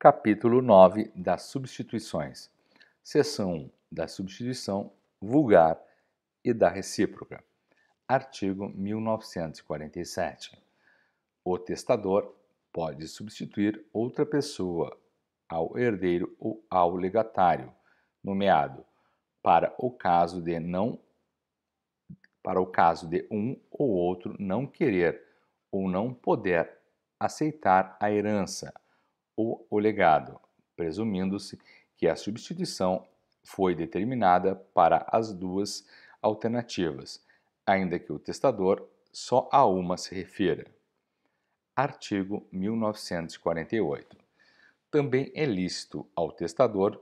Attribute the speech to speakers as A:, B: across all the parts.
A: capítulo 9 das substituições, seção 1 da substituição vulgar e da recíproca, artigo 1947. O testador pode substituir outra pessoa ao herdeiro ou ao legatário nomeado para o caso de não para o caso de um ou outro não querer ou não poder aceitar a herança ou o legado, presumindo-se que a substituição foi determinada para as duas alternativas, ainda que o testador só a uma se refira. Artigo 1948. Também é lícito ao testador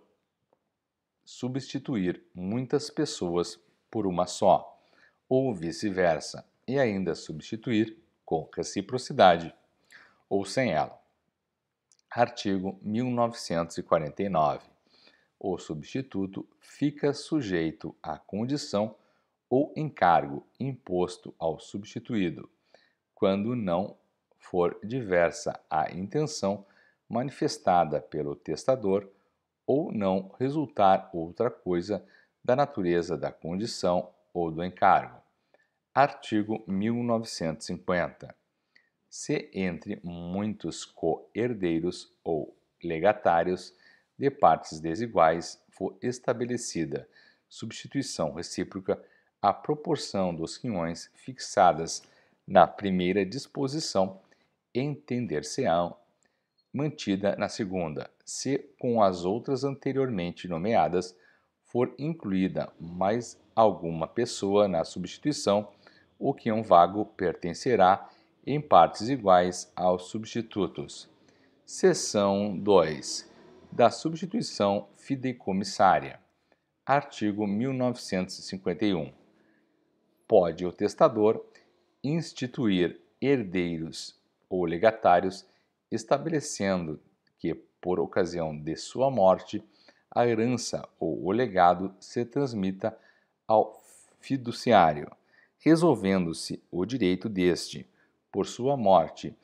A: substituir muitas pessoas por uma só, ou vice-versa, e ainda substituir com reciprocidade ou sem ela artigo 1949. O substituto fica sujeito à condição ou encargo imposto ao substituído, quando não for diversa a intenção manifestada pelo testador ou não resultar outra coisa da natureza da condição ou do encargo. Artigo 1950 se entre muitos co-herdeiros ou legatários de partes desiguais for estabelecida substituição recíproca a proporção dos quinhões fixadas na primeira disposição, entender-se-ão mantida na segunda, se com as outras anteriormente nomeadas for incluída mais alguma pessoa na substituição, o quinhão vago pertencerá em partes iguais aos substitutos. Seção 2. Da substituição fideicomissária. Artigo 1951. Pode o testador instituir herdeiros ou legatários, estabelecendo que, por ocasião de sua morte, a herança ou o legado se transmita ao fiduciário, resolvendo-se o direito deste por sua morte,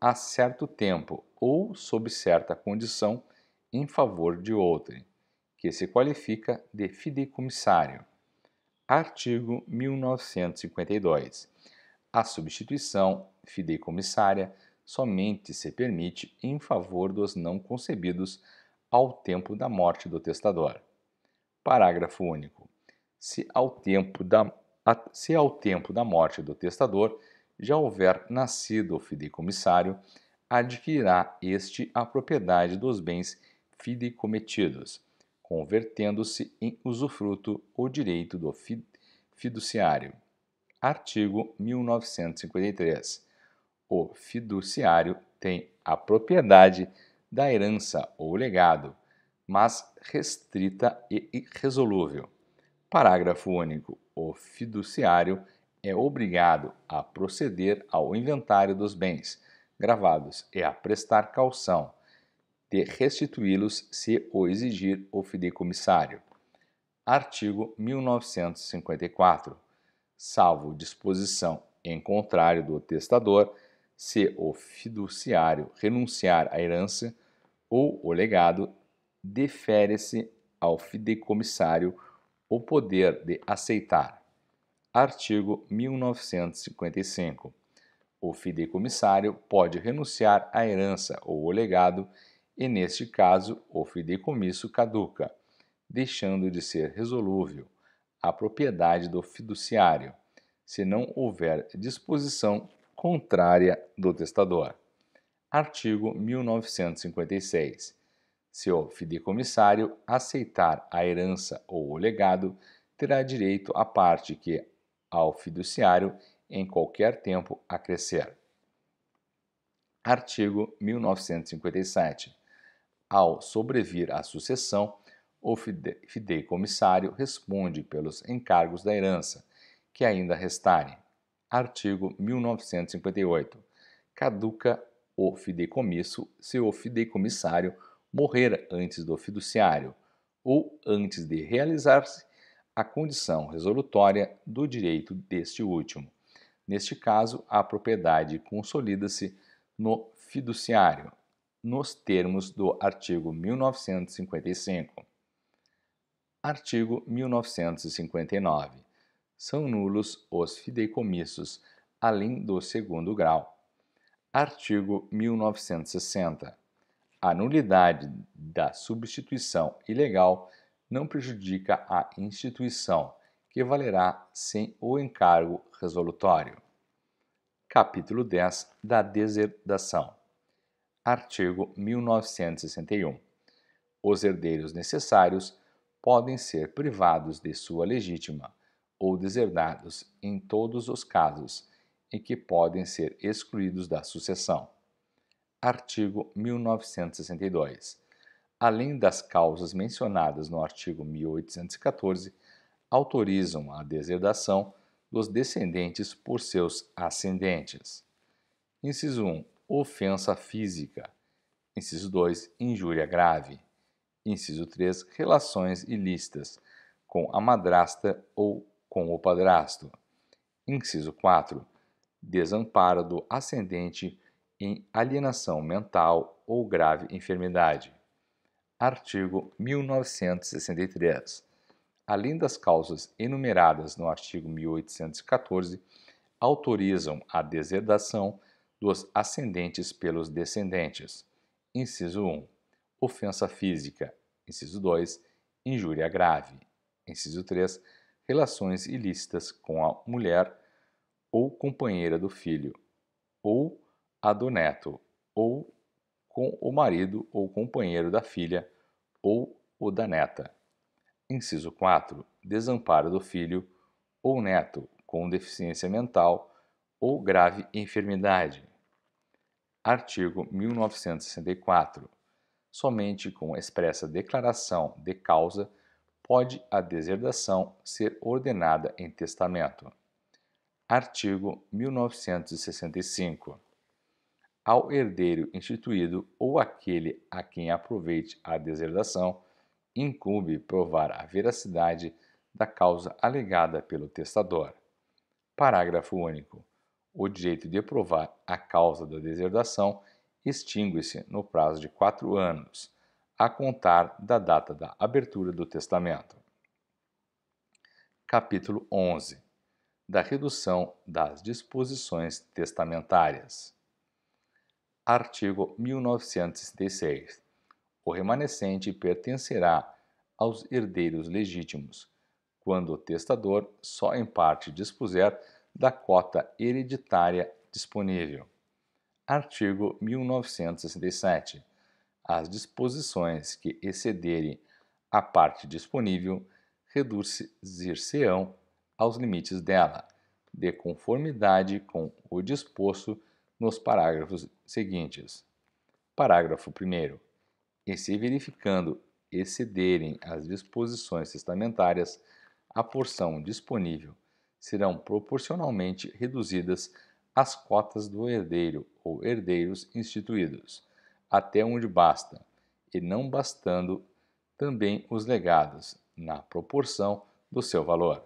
A: a certo tempo ou sob certa condição, em favor de outrem, que se qualifica de fideicomissário. Artigo 1952. A substituição fideicomissária somente se permite em favor dos não concebidos ao tempo da morte do testador. Parágrafo único. Se ao tempo da, se ao tempo da morte do testador já houver nascido o fideicomissário, adquirirá este a propriedade dos bens fideicometidos, convertendo-se em usufruto ou direito do fiduciário. Artigo 1953. O fiduciário tem a propriedade da herança ou legado, mas restrita e irresolúvel. Parágrafo único. O fiduciário é obrigado a proceder ao inventário dos bens gravados e a prestar caução, de restituí-los se o exigir o fideicomissário. Artigo 1954. Salvo disposição em contrário do testador, se o fiduciário renunciar à herança ou o legado, defere-se ao fideicomissário o poder de aceitar Artigo 1955. O fideicomissário pode renunciar à herança ou o legado e, neste caso, o fideicomisso caduca, deixando de ser resolúvel a propriedade do fiduciário, se não houver disposição contrária do testador. Artigo 1956. Se o fideicomissário aceitar a herança ou o legado, terá direito à parte que ao fiduciário em qualquer tempo a crescer. Artigo 1957. Ao sobrevir à sucessão, o fideicomissário responde pelos encargos da herança, que ainda restarem. Artigo 1958. Caduca o fideicomisso se o fideicomissário morrer antes do fiduciário ou antes de realizar-se a condição resolutória do direito deste último. Neste caso, a propriedade consolida-se no fiduciário, nos termos do artigo 1955. Artigo 1959. São nulos os fideicomissos, além do segundo grau. Artigo 1960. A nulidade da substituição ilegal não prejudica a instituição, que valerá sem o encargo resolutório. Capítulo 10 da Deserdação. Artigo 1961. Os herdeiros necessários podem ser privados de sua legítima ou deserdados em todos os casos em que podem ser excluídos da sucessão. Artigo 1962 além das causas mencionadas no artigo 1814, autorizam a deserdação dos descendentes por seus ascendentes. Inciso 1. Ofensa física. Inciso 2. Injúria grave. Inciso 3. Relações ilícitas com a madrasta ou com o padrasto. Inciso 4. Desamparo do ascendente em alienação mental ou grave enfermidade. Artigo 1963. Além das causas enumeradas no artigo 1814, autorizam a deserdação dos ascendentes pelos descendentes. Inciso 1. Ofensa física. Inciso 2. Injúria grave. Inciso 3. Relações ilícitas com a mulher ou companheira do filho, ou a do neto, ou com o marido ou companheiro da filha ou o da neta. Inciso 4. Desamparo do filho ou neto com deficiência mental ou grave enfermidade. Artigo 1964. Somente com expressa declaração de causa pode a deserdação ser ordenada em testamento. Artigo 1965 ao herdeiro instituído ou aquele a quem aproveite a deserdação, incumbe provar a veracidade da causa alegada pelo testador. Parágrafo único. O direito de provar a causa da deserdação extingue-se no prazo de quatro anos, a contar da data da abertura do testamento. Capítulo 11 Da redução das disposições testamentárias artigo 1966. O remanescente pertencerá aos herdeiros legítimos, quando o testador só em parte dispuser da cota hereditária disponível. Artigo 1967. As disposições que excederem a parte disponível reduzir-se-ão aos limites dela, de conformidade com o disposto nos parágrafos seguintes. Parágrafo 1. E se verificando excederem as disposições testamentárias, a porção disponível serão proporcionalmente reduzidas as cotas do herdeiro ou herdeiros instituídos, até onde basta, e não bastando também os legados, na proporção do seu valor.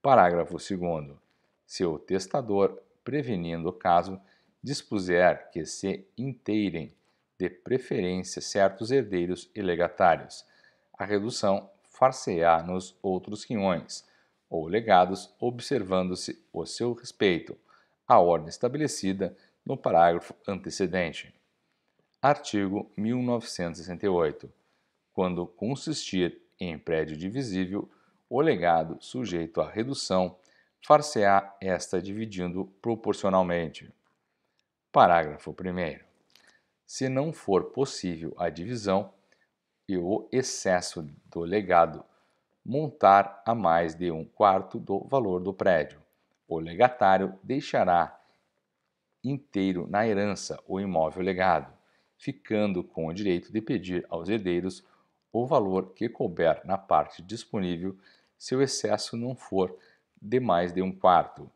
A: Parágrafo 2. Se o testador, prevenindo o caso, dispuser que se inteirem, de preferência certos herdeiros e legatários. A redução far-se-á nos outros quinhões, ou legados, observando-se o seu respeito, à ordem estabelecida no parágrafo antecedente. Artigo 1968. Quando consistir em prédio divisível, o legado sujeito à redução far-se-á esta dividindo proporcionalmente. Parágrafo 1. Se não for possível a divisão e o excesso do legado montar a mais de um quarto do valor do prédio, o legatário deixará inteiro na herança o imóvel legado, ficando com o direito de pedir aos herdeiros o valor que couber na parte disponível se o excesso não for de mais de um quarto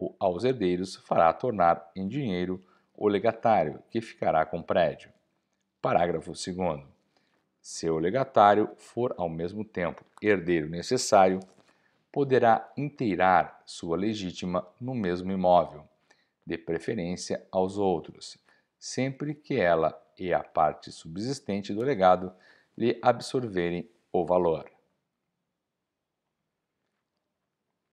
A: o aos herdeiros fará tornar em dinheiro o legatário, que ficará com o prédio. Parágrafo 2. Se o legatário for ao mesmo tempo herdeiro necessário, poderá inteirar sua legítima no mesmo imóvel, de preferência aos outros, sempre que ela e a parte subsistente do legado lhe absorverem o valor.